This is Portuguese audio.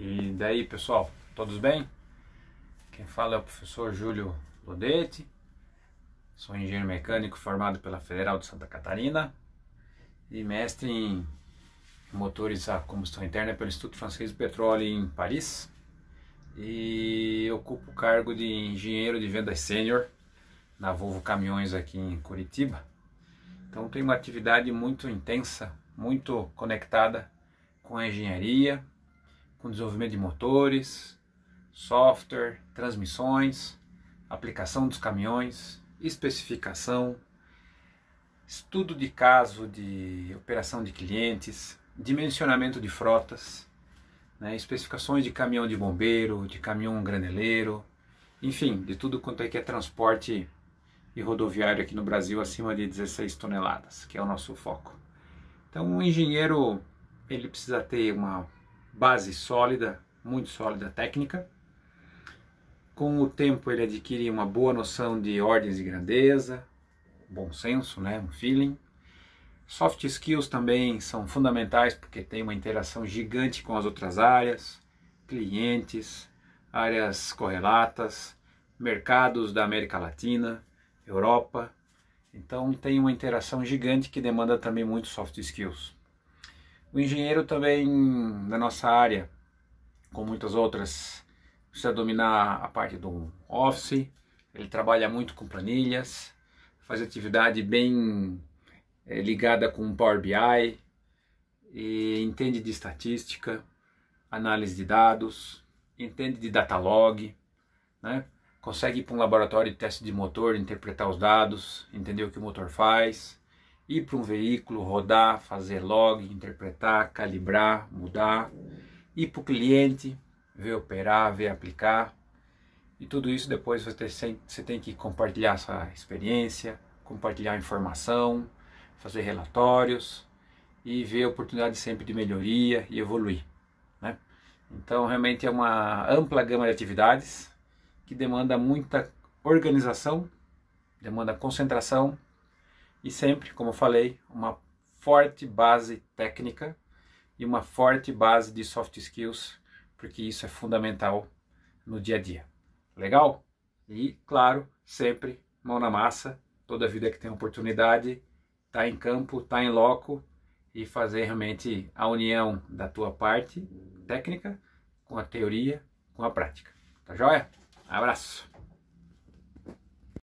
E daí, pessoal, todos bem? Quem fala é o professor Júlio Lodete. Sou engenheiro mecânico formado pela Federal de Santa Catarina e mestre em motores a combustão interna pelo Instituto Francês do Petróleo em Paris. E ocupo o cargo de engenheiro de vendas sênior na Volvo Caminhões aqui em Curitiba. Então tenho uma atividade muito intensa, muito conectada com a engenharia, com desenvolvimento de motores, software, transmissões, aplicação dos caminhões, especificação, estudo de caso de operação de clientes, dimensionamento de frotas, né, especificações de caminhão de bombeiro, de caminhão graneleiro, enfim, de tudo quanto é que é transporte e rodoviário aqui no Brasil acima de 16 toneladas, que é o nosso foco. Então, um engenheiro ele precisa ter uma base sólida, muito sólida técnica. Com o tempo ele adquire uma boa noção de ordens de grandeza, bom senso, né, um feeling. Soft skills também são fundamentais porque tem uma interação gigante com as outras áreas, clientes, áreas correlatas, mercados da América Latina, Europa. Então tem uma interação gigante que demanda também muito soft skills. O engenheiro também da nossa área, com muitas outras, precisa dominar a parte do office, ele trabalha muito com planilhas, faz atividade bem é, ligada com Power BI, e entende de estatística, análise de dados, entende de data né? consegue ir para um laboratório de teste de motor, interpretar os dados, entender o que o motor faz, ir para um veículo, rodar, fazer log, interpretar, calibrar, mudar, ir para o cliente, ver operar, ver aplicar. E tudo isso depois você tem que compartilhar essa experiência, compartilhar informação, fazer relatórios e ver oportunidades sempre de melhoria e evoluir. Né? Então, realmente é uma ampla gama de atividades que demanda muita organização, demanda concentração e sempre, como eu falei, uma forte base técnica e uma forte base de soft skills, porque isso é fundamental no dia a dia. Legal? E, claro, sempre mão na massa, toda vida que tem oportunidade, tá em campo, tá em loco e fazer realmente a união da tua parte técnica com a teoria, com a prática. Tá joia? Abraço!